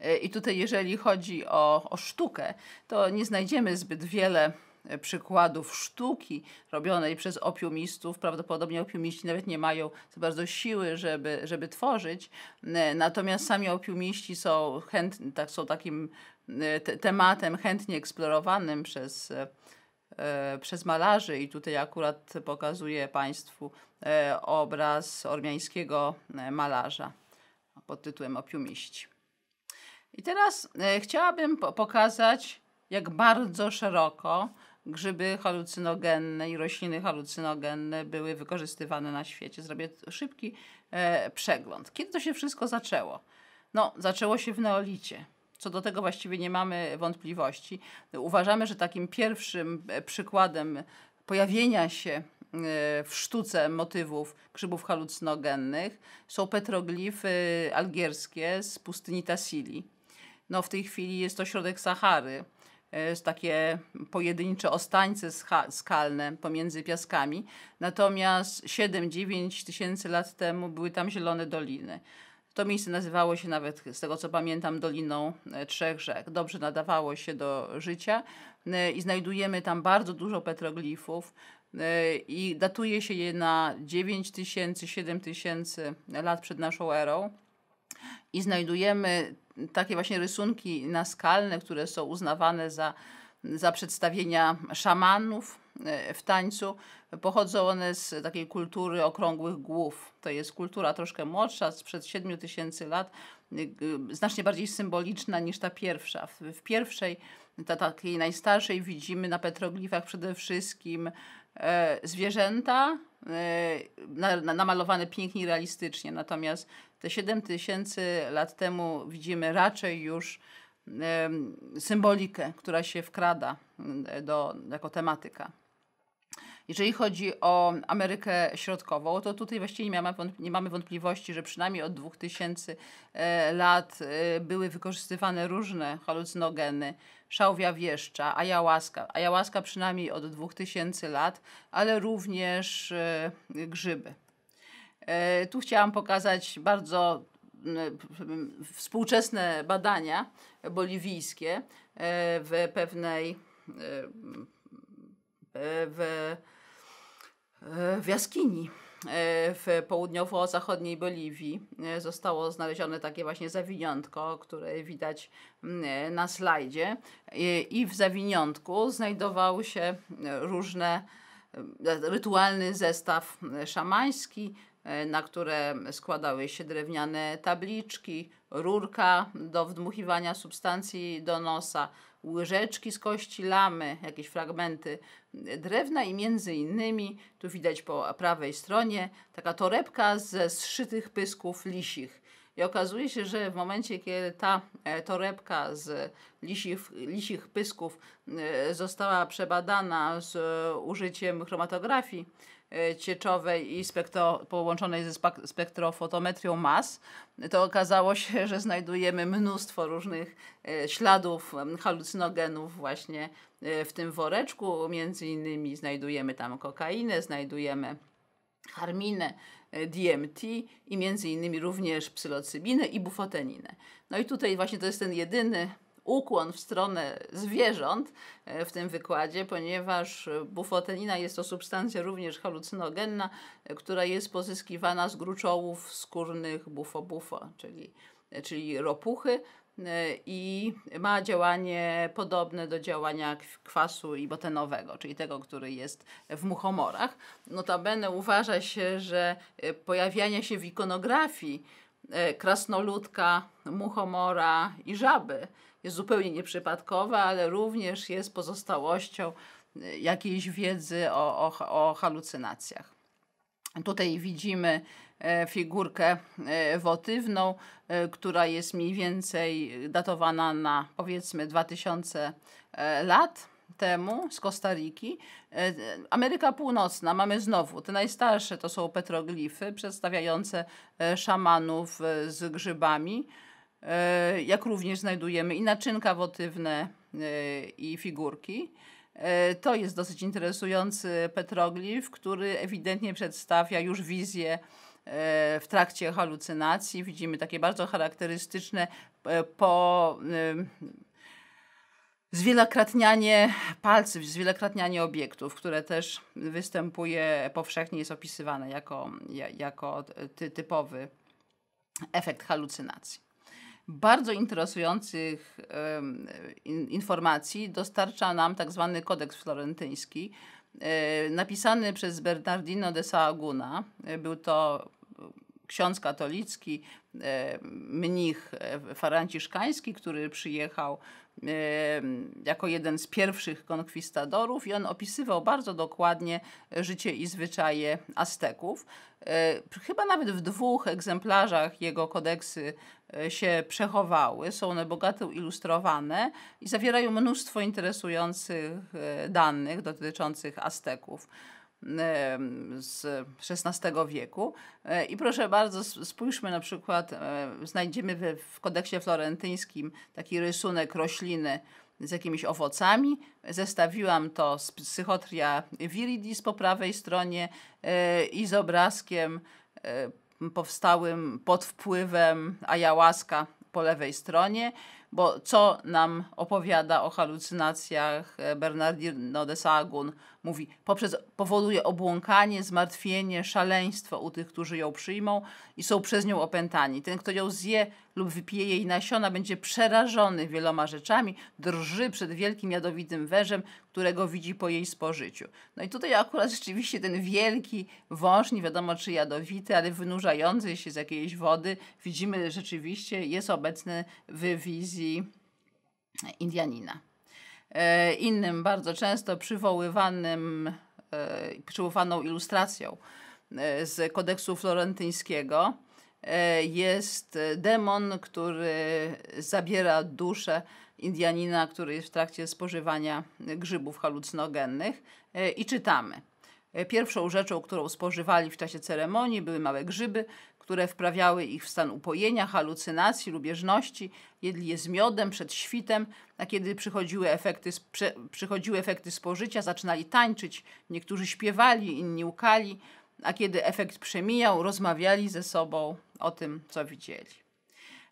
E, I tutaj, jeżeli chodzi o, o sztukę, to nie znajdziemy zbyt wiele przykładów sztuki robionej przez opiumistów. Prawdopodobnie opiumiści nawet nie mają za bardzo siły, żeby, żeby tworzyć. Natomiast sami opiumiści są chętni, tak, są takim E, tematem chętnie eksplorowanym przez, e, e, przez malarzy i tutaj akurat pokazuję Państwu obraz ormiańskiego malarza pod tytułem Opiumiści. I teraz chciałabym pokazać, jak bardzo szeroko grzyby halucynogenne i rośliny halucynogenne były wykorzystywane na świecie. Zrobię szybki przegląd. Kiedy to się wszystko zaczęło? No, zaczęło się w neolicie co do tego właściwie nie mamy wątpliwości. Uważamy, że takim pierwszym e, przykładem pojawienia się e, w sztuce motywów grzybów halucynogennych są petroglify e, algierskie z pustyni Tassili. No, w tej chwili jest to środek Sahary, jest takie pojedyncze ostańce skalne pomiędzy piaskami, natomiast 7-9 tysięcy lat temu były tam zielone doliny. To miejsce nazywało się nawet, z tego co pamiętam, Doliną e, Trzech Rzek. Dobrze nadawało się do życia e, i znajdujemy tam bardzo dużo petroglifów e, i datuje się je na 9 7000 7 tysięcy lat przed naszą erą. I znajdujemy takie właśnie rysunki naskalne, które są uznawane za za przedstawienia szamanów e, w tańcu. Pochodzą one z takiej kultury okrągłych głów. To jest kultura troszkę młodsza, sprzed 7 tysięcy lat, e, znacznie bardziej symboliczna niż ta pierwsza. W pierwszej, ta takiej najstarszej, widzimy na petroglifach przede wszystkim e, zwierzęta namalowane pięknie i realistycznie. Natomiast te 7 tysięcy lat temu widzimy raczej już symbolikę, która się wkrada do, jako tematyka. Jeżeli chodzi o Amerykę Środkową, to tutaj właściwie nie mamy, wątpliwości, że przynajmniej od 2000 e, lat e, były wykorzystywane różne halucynogeny, szałwia wieszcza, ajałaska. Ajałaska przynajmniej od 2000 lat, ale również e, grzyby. Tu chciałam pokazać bardzo współczesne badania boliwijskie e, w pewnej e, w, e, w jaskini w południowo-zachodniej Boliwii zostało znalezione takie właśnie zawiniątko, które widać na slajdzie. I w zawiniątku znajdowały się różne rytualny zestaw szamański, E, na które składały się drewniane tabliczki, rurka do wdmuchiwania substancji do nosa, łyżeczki z kości lamy, jakieś fragmenty drewna i między innymi, tu widać po prawej stronie, taka torebka ze zszytych pysków lisich. I okazuje się, że w momencie, kiedy ta e, torebka z lisich, lisich pysków e, została przebadana z użyciem chromatografii, E, cieczowej i spektro, połączonej ze spektrofotometrią mas, to okazało się, że znajdujemy mnóstwo różnych e, śladów halucynogenów właśnie e, w tym woreczku. Między innymi znajdujemy tam kokainę, znajdujemy harminę, DMT i między innymi również psylocybinę i bufoteninę. No i tutaj właśnie to jest ten jedyny ukłon w stronę zwierząt e, w tym wykładzie, ponieważ bufotenina jest to substancja również halucynogenna, e, która jest pozyskiwana z gruczołów skórnych bufo-bufo, czyli, e, czyli ropuchy i ma działanie podobne do działania kwasu ibotenowego, czyli tego, który jest w muchomorach. Notabene uważa się, że pojawianie się w ikonografii krasnoludka, muchomora i żaby jest zupełnie nieprzypadkowa, ale również jest pozostałością y, jakiejś wiedzy o, o, o halucynacjach. Tutaj widzimy e, figurkę e, wotywną, e, która jest mniej więcej datowana na powiedzmy 2000 lat temu z Kostariki. Ameryka Północna, mamy znowu te najstarsze, to są petroglify przedstawiające szamanów z grzybami. E, jak również znajdujemy i naczynka wotywne e, i figurki. E, to jest dosyć interesujący petroglif, który ewidentnie przedstawia już wizję w trakcie halucynacji. Widzimy takie bardzo charakterystyczne po zwielokrotnianie palców, zwielokrotnianie obiektów, które też występuje powszechnie, jest opisywane jako, jako ty, typowy efekt halucynacji bardzo interesujących informacji dostarcza nam tak zwany kodeks florentyński, e, napisany przez Bernardino de Sahaguna. E, był to ksiądz katolicki, e, mnich e, franciszkański, który przyjechał e, jako jeden z pierwszych konkwistadorów i on opisywał bardzo dokładnie życie i zwyczaje Azteków. Chyba nawet w dwóch egzemplarzach jego kodeksy się przechowały. Są one bogato ilustrowane i zawierają mnóstwo interesujących danych dotyczących Azteków z XVI wieku. E, I proszę bardzo, spójrzmy na przykład, e, znajdziemy w kodeksie florentyńskim taki rysunek rośliny z jakimiś owocami. Zestawiłam to z Psychotria viridis po prawej stronie e, i z obrazkiem powstałym pod wpływem ayahuasca po lewej stronie, bo co nam opowiada o halucynacjach Bernardino de Sagun? mówi, poprzez powoduje obłąkanie, zmartwienie, szaleństwo u tych, którzy ją przyjmą i są przez nią opętani. Ten, kto ją zje lub wypije jej nasiona, będzie przerażony wieloma rzeczami, drży przed wielkim jadowitym wężem, którego widzi po jej spożyciu. No i tutaj akurat rzeczywiście ten wielki wąż, nie wiadomo czy jadowity, ale wynurzający się z jakiejś wody, widzimy rzeczywiście jest obecny w wizji Indianina. E, innym bardzo często przywoływanym, e, przywoływaną ilustracją e, z kodeksu florentyńskiego jest demon, który zabiera duszę Indianina, który jest w trakcie spożywania grzybów halucynogennych i czytamy. Pierwszą rzeczą, którą spożywali w czasie ceremonii, były małe grzyby, które wprawiały ich w stan upojenia, halucynacji, lubieżności. Jedli je z miodem przed świtem, a kiedy przychodziły efekty, prze, przychodziły efekty spożycia, zaczynali tańczyć. Niektórzy śpiewali, inni łkali, a kiedy efekt przemijał, rozmawiali ze sobą o tym, co widzieli.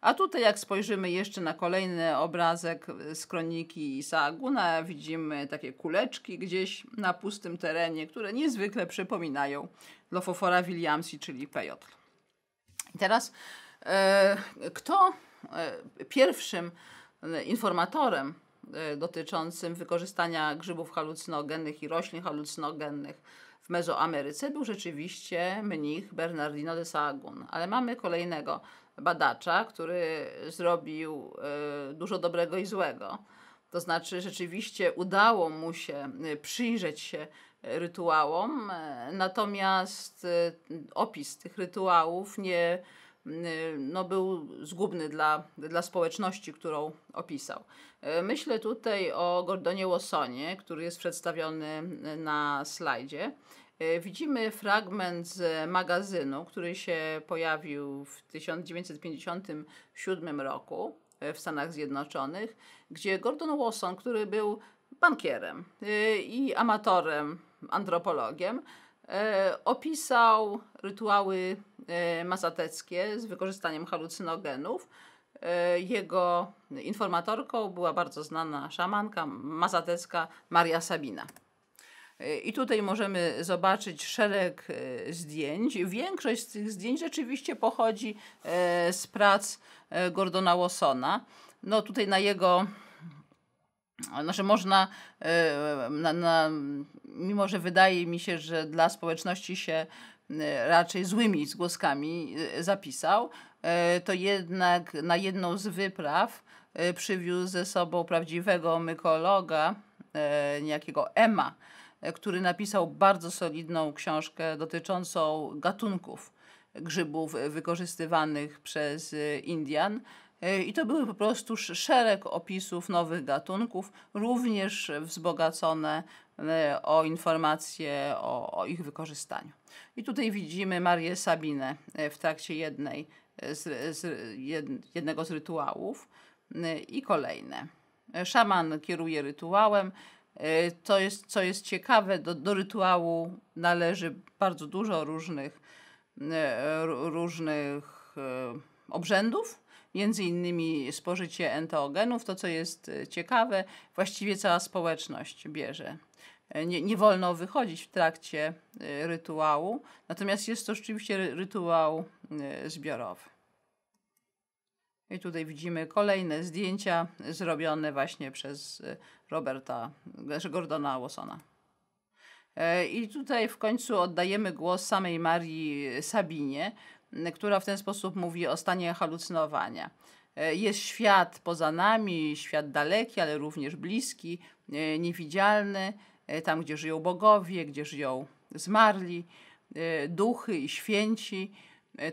A tutaj, jak spojrzymy jeszcze na kolejny obrazek y, z kroniki Saaguna, widzimy takie kuleczki gdzieś na pustym terenie, które niezwykle przypominają Lofofora Williamsi, czyli Pejotl. I teraz e, kto e, pierwszym e, informatorem dotyczącym wykorzystania grzybów halucynogennych i roślin halucynogennych w Mezoameryce był rzeczywiście mnich Bernardino de Sahagún. Ale mamy kolejnego badacza, który zrobił dużo dobrego i złego. To znaczy rzeczywiście udało mu się przyjrzeć się rytuałom, e, natomiast e, opis tych rytuałów nie, e, no, był zgubny dla, dla społeczności, którą opisał. Myślę tutaj o Gordonie Łosonie, który jest przedstawiony na slajdzie. Widzimy fragment z magazynu, który się pojawił w 1957 roku w Stanach Zjednoczonych, gdzie Gordon Wasson, który był bankierem i amatorem antropologiem, e, opisał rytuały e, mazateckie z wykorzystaniem halucynogenów. E, jego informatorką była bardzo znana szamanka mazatecka Maria Sabina. I tutaj możemy zobaczyć szereg zdjęć. Większość z tych zdjęć rzeczywiście pochodzi z prac Gordona Wassona. No tutaj na jego znaczy można, e, na, na, mimo że wydaje mi się, że dla społeczności się e, raczej złymi zgłoskami e, zapisał, to jednak na jedną z wypraw przywiózł ze sobą prawdziwego mykologa, niejakiego Ema, który napisał bardzo solidną książkę dotyczącą gatunków grzybów wykorzystywanych przez Indian E, I to były po prostu szereg opisów nowych gatunków, również wzbogacone e, o informacje o, o ich wykorzystaniu. I tutaj widzimy Marię Sabinę e, w trakcie jednej z, z jed, jednego z rytuałów i kolejne. Szaman kieruje rytuałem. To jest, co jest ciekawe, do, do rytuału należy bardzo dużo różnych, różnych obrzędów, między innymi spożycie enteogenów. To, co jest e, ciekawe, właściwie cała społeczność bierze. E, nie, nie wolno wychodzić w trakcie e, rytuału, natomiast jest to rzeczywiście rytuał zbiorowy. I tutaj widzimy kolejne zdjęcia zrobione właśnie przez Roberta, znaczy Gordona Watsona. I tutaj w końcu oddajemy głos samej Marii Sabinie, która w ten sposób mówi o stanie halucynowania. E, jest świat poza nami, świat daleki, ale również bliski, e, niewidzialny, e, tam gdzie żyją bogowie, gdzie żyją zmarli, duchy i święci.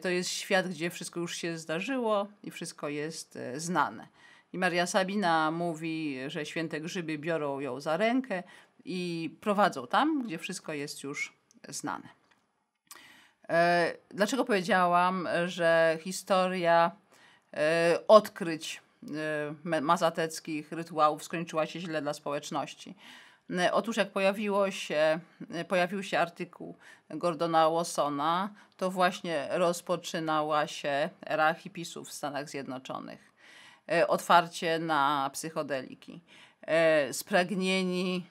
To jest świat, gdzie wszystko już się zdarzyło i wszystko jest znane. I Maria Sabina mówi, że święte grzyby biorą ją za rękę i prowadzą tam, gdzie wszystko jest już znane. E, dlaczego powiedziałam, że historia e, odkryć e, mazateckich rytuałów skończyła się źle dla społeczności? Otóż jak pojawiło się, pojawił się artykuł Gordona Wassona, to właśnie rozpoczynała się era hipisów w Stanach Zjednoczonych. Otwarcie na psychodeliki. Spragnieni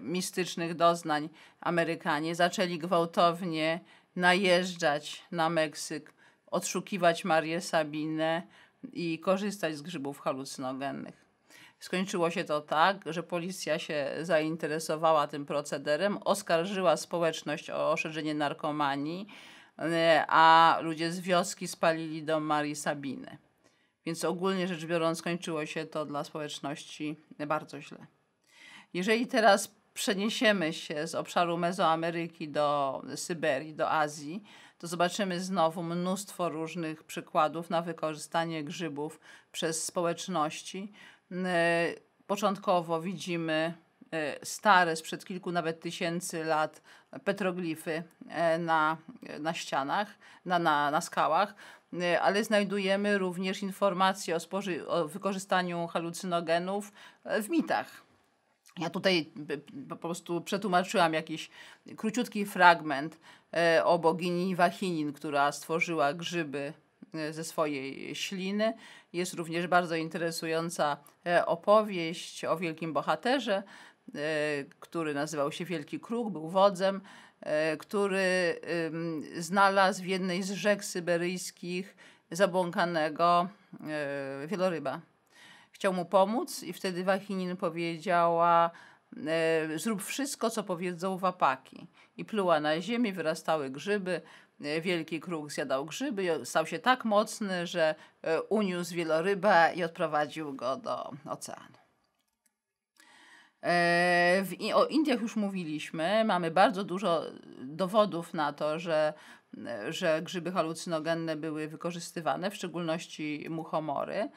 mistycznych doznań Amerykanie zaczęli gwałtownie najeżdżać na Meksyk, odszukiwać Marię Sabinę i korzystać z grzybów halucynogennych. Skończyło się to tak, że policja się zainteresowała tym procederem, oskarżyła społeczność o oszerzenie narkomanii, e, a ludzie z wioski spalili dom Marii Sabiny. Więc ogólnie rzecz biorąc, skończyło się to dla społeczności bardzo źle. Jeżeli teraz przeniesiemy się z obszaru Mezoameryki do Syberii, do Azji, to zobaczymy znowu mnóstwo różnych przykładów na wykorzystanie grzybów przez społeczności. E, początkowo widzimy e, stare, sprzed kilku nawet tysięcy lat petroglify e, na, na ścianach, na, na, na skałach, ale znajdujemy również informacje o, spoży- o wykorzystaniu halucynogenów w mitach ja tutaj e, po prostu przetłumaczyłam jakiś króciutki fragment e, o bogini Wachinin, która stworzyła grzyby e, ze swojej śliny. Jest również bardzo interesująca opowieść o wielkim bohaterze, który nazywał się Wielki Kruk, był wodzem, który znalazł w jednej z rzek syberyjskich zabłąkanego wieloryba chciał mu pomóc i wtedy Wachinin powiedziała e, zrób wszystko, co powiedzą wapaki. I pluła na ziemi, wyrastały grzyby, e, wielki kruk zjadał grzyby i stał się tak mocny, że e, uniósł wieloryba i odprowadził go do oceanu. W, o Indiach już mówiliśmy. Mamy bardzo dużo dowodów na to, że, że grzyby halucynogenne były wykorzystywane, w szczególności muchomory.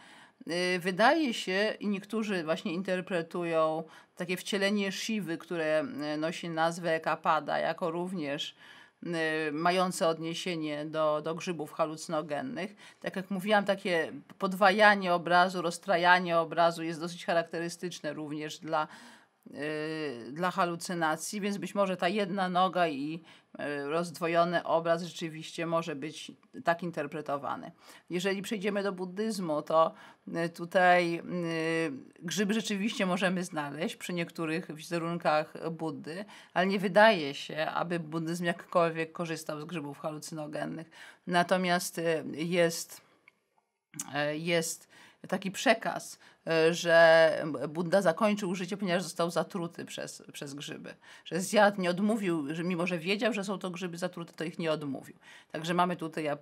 Y, wydaje się, i niektórzy właśnie interpretują takie wcielenie Shiwy, które y, nosi nazwę Kapada, jako również y, mające odniesienie do, do grzybów halucynogennych. Tak jak mówiłam, takie podwajanie obrazu, rozstrajanie obrazu jest dosyć charakterystyczne również dla, yy, dla halucynacji, więc być może ta jedna noga i E, rozdwojony obraz rzeczywiście może być tak interpretowany. Jeżeli przejdziemy do buddyzmu, to e, tutaj e, grzyb rzeczywiście możemy znaleźć przy niektórych wizerunkach Buddy, ale nie wydaje się, aby buddyzm jakkolwiek korzystał z grzybów halucynogennych. Natomiast jest, jest taki przekaz, e, że Buddha zakończył życie, ponieważ został zatruty przez, przez grzyby. Że zjadł, nie odmówił, że mimo że wiedział, że są to grzyby zatrute, to ich nie odmówił. Także mamy tutaj, ja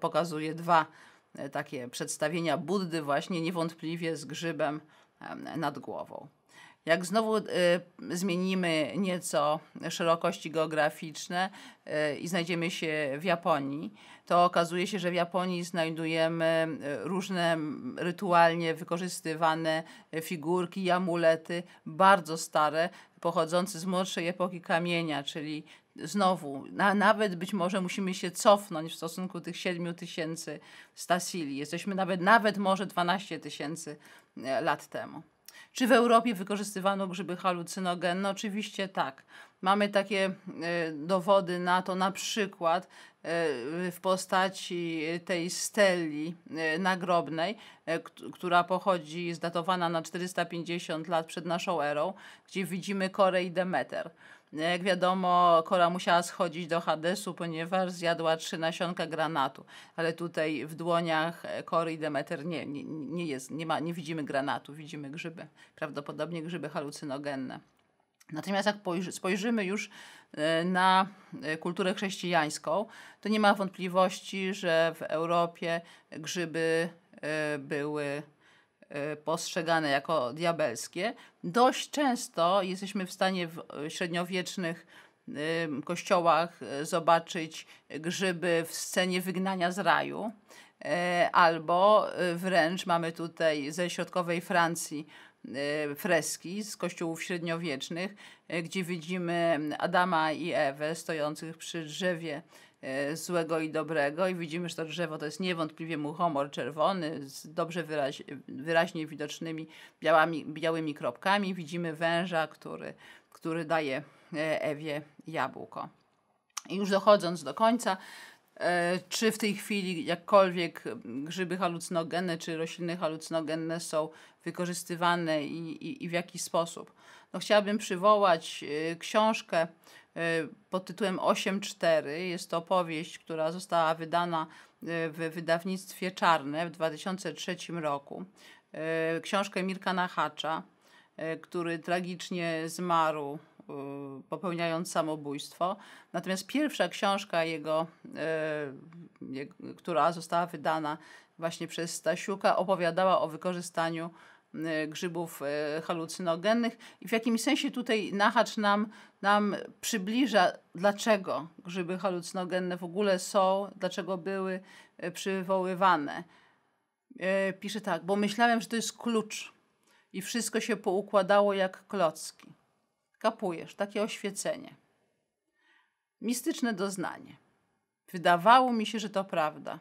pokazuję dwa e, takie przedstawienia Buddy właśnie niewątpliwie z grzybem nad głową. Jak znowu y, zmienimy nieco szerokości geograficzne y, i znajdziemy się w Japonii, to okazuje się, że w Japonii znajdujemy e, różne rytualnie wykorzystywane e, figurki i amulety, bardzo stare, pochodzące z młodszej epoki kamienia, czyli znowu, na, nawet być może musimy się cofnąć w stosunku tych 7 tysięcy stasili. Jesteśmy nawet, nawet może 12 tysięcy e, lat temu. Czy w Europie wykorzystywano grzyby halucynogenne? oczywiście tak. Mamy takie dowody na to, na przykład E, w postaci tej steli e, nagrobnej, e, która pochodzi, jest datowana na 450 lat przed naszą erą, gdzie widzimy Korę i Demeter. Jak wiadomo, Kora musiała schodzić do Hadesu, ponieważ zjadła trzy nasionka granatu, ale tutaj w dłoniach Kory i Demeter nie, nie, nie, jest, nie, ma, nie widzimy granatu, widzimy grzyby, prawdopodobnie grzyby halucynogenne. Natomiast jak spojrzymy już e, na e, kulturę chrześcijańską, to nie ma wątpliwości, że w Europie grzyby e, były postrzegane jako diabelskie. Dość często jesteśmy w stanie w średniowiecznych kościołach zobaczyć grzyby w scenie wygnania z raju, albo wręcz mamy tutaj ze środkowej Francji E, freski z kościołów średniowiecznych, e, gdzie widzimy Adama i Ewę stojących przy drzewie e, złego i dobrego i widzimy, że to drzewo to jest niewątpliwie muchomor czerwony z dobrze wyraź, wyraźnie widocznymi białami, białymi kropkami. Widzimy węża, który, który daje Ewie jabłko. I już dochodząc do końca, E, czy w tej chwili jakkolwiek grzyby halucynogenne czy rośliny halucynogenne są wykorzystywane i, i, i w jaki sposób? No, chciałabym przywołać e, książkę e, pod tytułem 8.4. Jest to opowieść, która została wydana w wydawnictwie Czarne w 2003 roku. Książkę Mirka Nahacza, który tragicznie zmarł Y, popełniając samobójstwo. Natomiast pierwsza książka y, jego, która została wydana właśnie przez Stasiuka, opowiadała o wykorzystaniu y, grzybów halucynogennych i w jakimś sensie tutaj Nachacz nam, nam przybliża, dlaczego grzyby halucynogenne w ogóle są, dlaczego były przywoływane. Pisze tak, bo myślałem, że to jest klucz i wszystko się poukładało jak klocki. Kapujesz, takie oświecenie. Mistyczne doznanie. Wydawało mi się, że to prawda.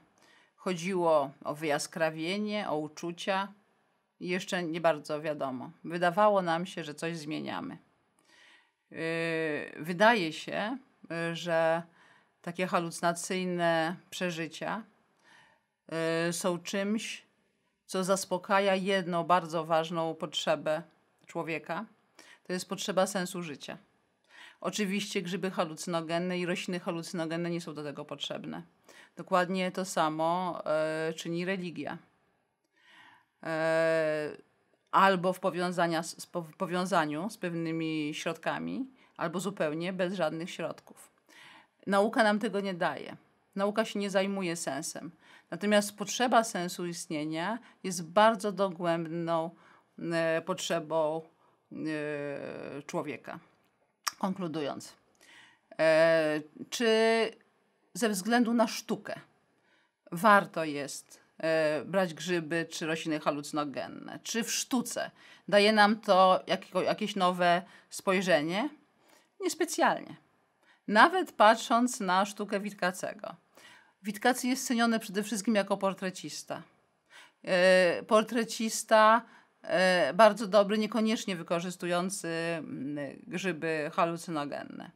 Chodziło o wyjaskrawienie, o uczucia. I jeszcze nie bardzo wiadomo. Wydawało nam się, że coś zmieniamy. Yy, wydaje się, że takie halucynacyjne przeżycia yy, są czymś, co zaspokaja jedną bardzo ważną potrzebę człowieka, to jest potrzeba sensu życia. Oczywiście grzyby halucynogenne i rośliny halucynogenne nie są do tego potrzebne. Dokładnie to samo e, czyni religia. E, albo w, powiązania w powiązaniu z pewnymi środkami, albo zupełnie bez żadnych środków. Nauka nam tego nie daje. Nauka się nie zajmuje sensem. Natomiast potrzeba sensu istnienia jest bardzo dogłębną e, potrzebą E, człowieka. Konkludując, e, czy ze względu na sztukę warto jest e, brać grzyby czy rośliny halucynogenne? Czy w sztuce daje nam to jakieś nowe spojrzenie? Niespecjalnie. Nawet patrząc na sztukę Witkacego. Witkacy jest ceniony przede wszystkim jako portrecista. Portrecista E, bardzo dobry, niekoniecznie wykorzystujący mm, grzyby halucynogenne.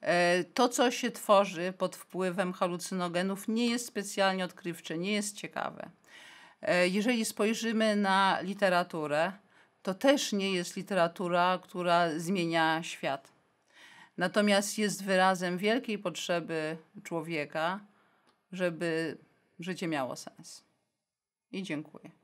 E, to, co się tworzy pod wpływem halucynogenów, nie jest specjalnie odkrywcze, nie jest ciekawe. E, jeżeli spojrzymy na literaturę, to też nie jest literatura, która zmienia świat. Natomiast jest wyrazem wielkiej potrzeby człowieka, żeby życie miało sens. I dziękuję.